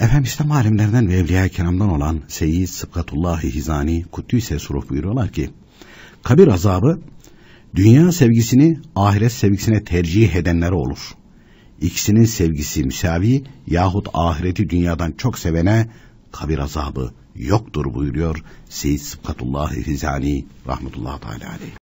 Efendim İslam alimlerinden ve evliya kiramdan olan Seyyid Sıbkatullahi Hizani Kuddüs'e suruf buyuruyorlar ki, kabir azabı dünya sevgisini ahiret sevgisine tercih edenlere olur. İkisinin sevgisi müsavi yahut ahireti dünyadan çok sevene kabir azabı yoktur buyuruyor Seyyid Sıbkatullahi Hizani rahmetullahi teala aleyh.